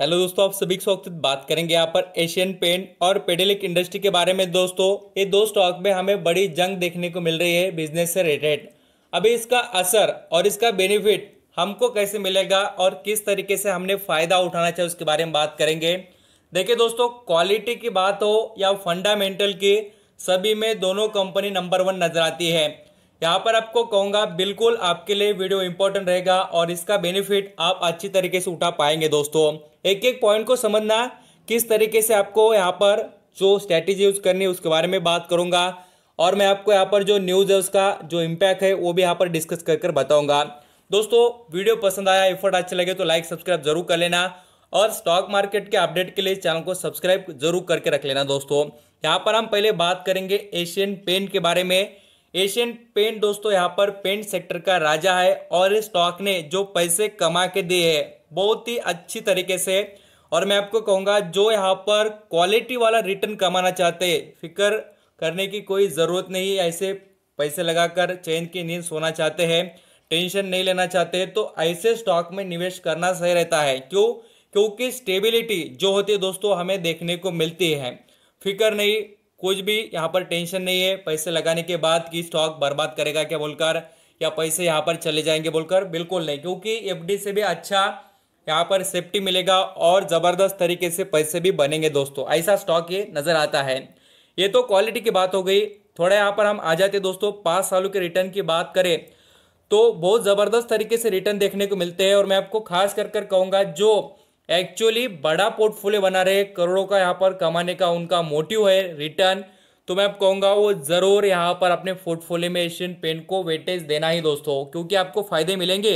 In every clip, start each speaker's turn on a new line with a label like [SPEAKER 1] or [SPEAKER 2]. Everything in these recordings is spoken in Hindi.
[SPEAKER 1] हेलो दोस्तों आप सभी स्वागत बात करेंगे यहाँ पर एशियन पेंट और पेडेलिक इंडस्ट्री के बारे में दोस्तों ये दो स्टॉक में हमें बड़ी जंग देखने को मिल रही है बिजनेस से रिलेटेड अभी इसका असर और इसका बेनिफिट हमको कैसे मिलेगा और किस तरीके से हमने फ़ायदा उठाना चाहिए उसके बारे में बात करेंगे देखिए दोस्तों क्वालिटी की बात हो या फंडामेंटल की सभी में दोनों कंपनी नंबर वन नजर आती है यहाँ पर आपको कहूँगा बिल्कुल आपके लिए वीडियो इंपॉर्टेंट रहेगा और इसका बेनिफिट आप अच्छी तरीके से उठा पाएंगे दोस्तों एक एक पॉइंट को समझना किस तरीके से आपको यहाँ पर जो स्ट्रैटेजी यूज़ करनी है उसके बारे में बात करूंगा और मैं आपको यहाँ पर जो न्यूज़ है उसका जो इम्पैक्ट है वो भी यहाँ पर डिस्कस कर कर बताऊंगा दोस्तों वीडियो पसंद आया एफर्ट अच्छे लगे तो लाइक सब्सक्राइब जरूर कर लेना और स्टॉक मार्केट के अपडेट के लिए चैनल को सब्सक्राइब जरूर करके रख लेना दोस्तों यहाँ पर हम पहले बात करेंगे एशियन पेंट के बारे में एशियन पेंट दोस्तों यहाँ पर पेंट सेक्टर का राजा है और इस स्टॉक ने जो पैसे कमा के दिए है बहुत ही अच्छी तरीके से और मैं आपको कहूंगा जो यहाँ पर क्वालिटी वाला रिटर्न कमाना चाहते फिक्र करने की कोई ज़रूरत नहीं ऐसे पैसे लगाकर चैन की नींद सोना चाहते हैं टेंशन नहीं लेना चाहते तो ऐसे स्टॉक में निवेश करना सही रहता है क्यों क्योंकि स्टेबिलिटी जो होती है दोस्तों हमें देखने को मिलती है फिक्र नहीं कुछ भी यहाँ पर टेंशन नहीं है पैसे लगाने के बाद कि स्टॉक बर्बाद करेगा क्या बोलकर या पैसे यहाँ पर चले जाएंगे बोलकर बिल्कुल नहीं क्योंकि एफडी से भी अच्छा यहाँ पर सेफ्टी मिलेगा और ज़बरदस्त तरीके से पैसे भी बनेंगे दोस्तों ऐसा स्टॉक ये नज़र आता है ये तो क्वालिटी की बात हो गई थोड़ा यहाँ पर हम आ जाते दोस्तों पाँच सालों के रिटर्न की बात करें तो बहुत ज़बरदस्त तरीके से रिटर्न देखने को मिलते हैं और मैं आपको खास कर कर कहूँगा जो एक्चुअली बड़ा पोर्टफोलियो बना रहे करोड़ों का यहाँ पर कमाने का उनका मोटिव है रिटर्न तो मैं आप कहूँगा वो ज़रूर यहाँ पर अपने पोर्टफोलियो में एशियन पेंट को वेटेज देना ही दोस्तों क्योंकि आपको फ़ायदे मिलेंगे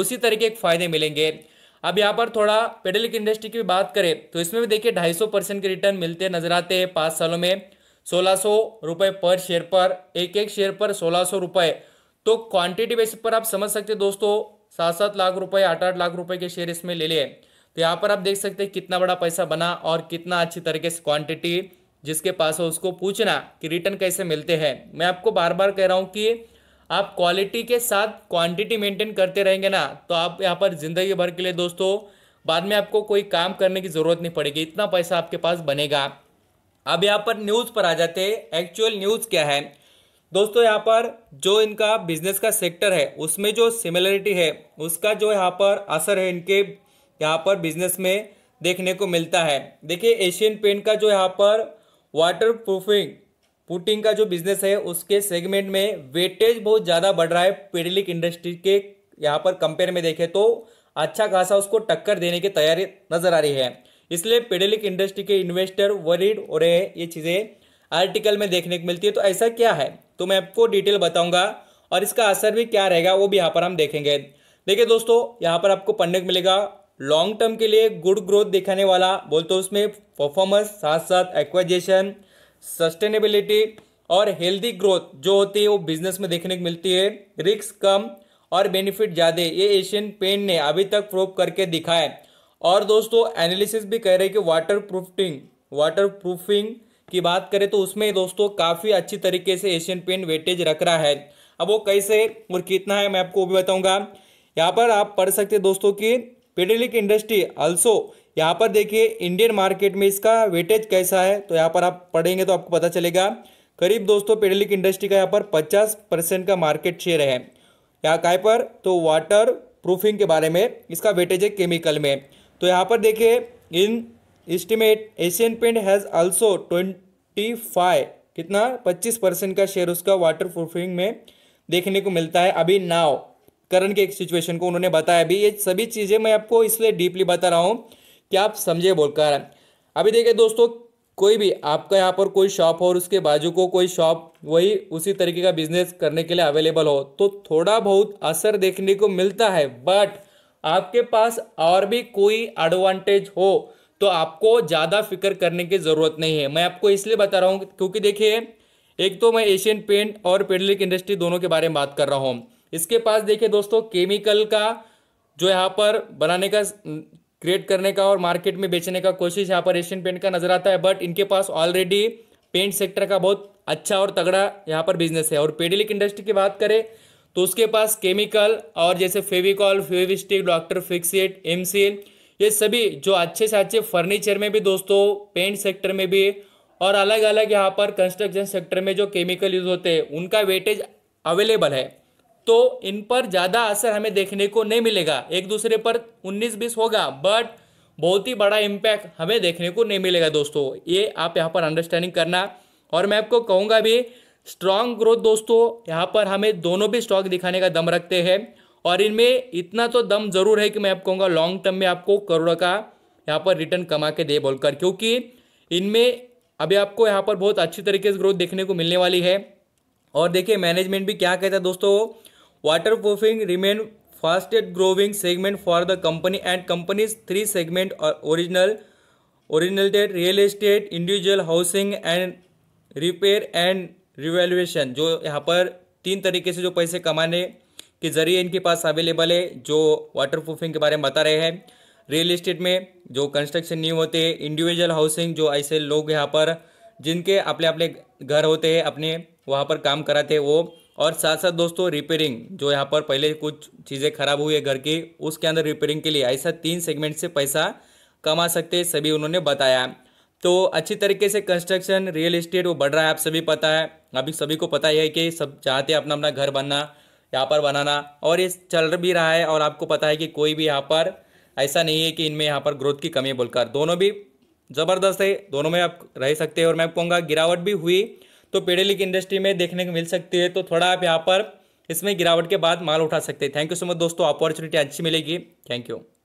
[SPEAKER 1] उसी तरीके के फ़ायदे मिलेंगे अब यहाँ पर थोड़ा पेडलिक इंडस्ट्री की बात करें तो इसमें भी देखिए ढाई सौ परसेंट के रिटर्न मिलते नजर आते हैं पाँच सालों में सोलह सौ रुपये पर शेयर पर एक एक शेयर पर सोलह सौ रुपये तो क्वांटिटी बेसिस पर आप समझ सकते दोस्तों सात सात लाख रुपए आठ आठ लाख रुपए के शेयर इसमें ले लिए तो यहाँ पर आप देख सकते हैं कितना बड़ा पैसा बना और कितना अच्छी तरीके से क्वांटिटी जिसके पास हो उसको पूछना कि रिटर्न कैसे मिलते हैं मैं आपको बार बार कह रहा हूँ कि आप क्वालिटी के साथ क्वांटिटी मेंटेन करते रहेंगे ना तो आप यहाँ पर ज़िंदगी भर के लिए दोस्तों बाद में आपको कोई काम करने की ज़रूरत नहीं पड़ेगी इतना पैसा आपके पास बनेगा अब यहाँ पर न्यूज़ पर आ जाते हैं एक्चुअल न्यूज़ क्या है दोस्तों यहाँ पर जो इनका बिजनेस का सेक्टर है उसमें जो सिमिलरिटी है उसका जो यहाँ पर असर है इनके यहाँ पर बिजनेस में देखने को मिलता है देखिए एशियन पेंट का जो यहाँ पर वाटर प्रूफिंग पुटिंग का जो बिजनेस है उसके सेगमेंट में वेटेज बहुत ज़्यादा बढ़ रहा है पेडलिक इंडस्ट्री के यहाँ पर कंपेयर में देखें तो अच्छा खासा उसको टक्कर देने की तैयारी नजर आ रही है इसलिए पेडलिक इंडस्ट्री के इन्वेस्टर वरीड हो रहे हैं ये चीज़ें आर्टिकल में देखने को मिलती है तो ऐसा क्या है तो मैं आपको डिटेल बताऊंगा और इसका असर भी क्या रहेगा वो भी यहाँ पर हम देखेंगे देखिए दोस्तों यहाँ पर आपको पढ़ने को मिलेगा लॉन्ग टर्म के लिए गुड ग्रोथ दिखाने वाला बोलते उसमें परफॉर्मेंस साथ साथ एक्वाइजेशन सस्टेनेबिलिटी और हेल्दी ग्रोथ जो होती है वो बिजनेस में देखने को मिलती है रिक्स कम और बेनिफिट ज़्यादा ये एशियन पेंट ने अभी तक प्रूव करके दिखा है और दोस्तों एनालिसिस भी कह रहे हैं कि वाटर प्रूफिंग वाटर प्रूफिंग की बात करें तो उसमें दोस्तों काफ़ी अच्छी तरीके से एशियन पेंट वेटेज रख रहा है अब वो कैसे और कितना है मैं आपको वो भी बताऊंगा यहाँ पर आप पढ़ सकते हैं दोस्तों की पेडेलिक इंडस्ट्री अल्सो यहाँ पर देखिए इंडियन मार्केट में इसका वेटेज कैसा है तो यहाँ पर आप पढ़ेंगे तो आपको पता चलेगा करीब दोस्तों पेडेलिक इंडस्ट्री का यहाँ पर 50 परसेंट का मार्केट शेयर है यहाँ काय पर तो वाटर प्रूफिंग के बारे में इसका वेटेज है केमिकल में तो यहाँ पर देखिए इन estimate Asian paint has also twenty five कितना 25 परसेंट का शेयर उसका वाटर प्रूफिंग में देखने को मिलता है अभी नाव करण के एक सिचुएशन को उन्होंने बताया अभी ये सभी चीज़ें मैं आपको इसलिए डीपली बता रहा हूँ कि आप समझे बोलकर अभी देखिए दोस्तों कोई भी आपका यहाँ पर कोई शॉप हो और उसके बाजू को कोई शॉप वही उसी तरीके का बिजनेस करने के लिए अवेलेबल हो तो थोड़ा बहुत असर देखने को मिलता है बट आपके पास और भी कोई एडवांटेज हो तो आपको ज़्यादा फिक्र करने की ज़रूरत नहीं है मैं आपको इसलिए बता रहा हूँ क्योंकि देखिए एक तो मैं एशियन पेंट और पेडलिक इंडस्ट्री दोनों के बारे में बात कर रहा हूँ इसके पास देखिए दोस्तों केमिकल का जो यहाँ पर बनाने का क्रिएट करने का और मार्केट में बेचने का कोशिश यहाँ पर एशियन पेंट का नज़र आता है बट इनके पास ऑलरेडी पेंट सेक्टर का बहुत अच्छा और तगड़ा यहाँ पर बिजनेस है और पेडिलिक इंडस्ट्री की बात करें तो उसके पास केमिकल और जैसे Fevicol Fevistick doctor Fixit M Seal ये सभी जो अच्छे से अच्छे फर्नीचर में भी दोस्तों पेंट सेक्टर में भी और अलग अलग यहाँ पर कंस्ट्रक्शन सेक्टर में जो केमिकल यूज़ होते हैं उनका वेटेज अवेलेबल है तो इन पर ज़्यादा असर हमें देखने को नहीं मिलेगा एक दूसरे पर उन्नीस बीस होगा बट बहुत ही बड़ा इम्पैक्ट हमें देखने को नहीं मिलेगा दोस्तों ये आप यहाँ पर अंडरस्टैंडिंग करना और मैं आपको कहूँगा भी स्ट्रांग ग्रोथ दोस्तों यहाँ पर हमें दोनों भी स्टॉक दिखाने का दम रखते हैं और इनमें इतना तो दम जरूर है कि मैं आपको कहूँगा लॉन्ग टर्म में आपको करोड़ का यहाँ पर रिटर्न कमा के दे बोलकर क्योंकि इनमें अभी आपको यहाँ पर बहुत अच्छी तरीके से ग्रोथ देखने को मिलने वाली है और देखिए मैनेजमेंट भी क्या कहता है दोस्तों waterproofing remained fastest growing segment for the company and company's three segment are original originated real estate individual housing and repair and revaluation जो यहाँ पर तीन तरीके से जो पैसे कमाने के जरिए इनके पास अवेलेबल है जो वाटर प्रूफिंग के बारे में बता रहे हैं रियल इस्टेट में जो कंस्ट्रक्शन नहीं होते इंडिविजुअल हाउसिंग जो ऐसे लोग यहाँ पर जिनके अपने अपने घर होते हैं अपने वहाँ पर काम कराते हैं वो और साथ साथ दोस्तों रिपेयरिंग जो यहाँ पर पहले कुछ चीज़ें खराब हुई है घर की उसके अंदर रिपेयरिंग के लिए ऐसा तीन सेगमेंट से पैसा कमा सकते हैं सभी उन्होंने बताया तो अच्छी तरीके से कंस्ट्रक्शन रियल इस्टेट वो बढ़ रहा है आप सभी पता है अभी सभी को पता ही है कि सब चाहते हैं अपना अपना घर बनना यहाँ पर बनाना और ये चल भी रहा है और आपको पता है कि कोई भी यहाँ पर ऐसा नहीं है कि इनमें यहाँ पर ग्रोथ की कमी बोलकर दोनों भी ज़बरदस्त है दोनों में आप रह सकते हैं और मैं कहूँगा गिरावट भी हुई तो पेडेलिक इंडस्ट्री में देखने को मिल सकती है तो थोड़ा आप यहाँ पर इसमें गिरावट के बाद माल उठा सकते हैं थैंक यू सो मच दोस्तों अपॉर्चुनिटी अच्छी मिलेगी थैंक यू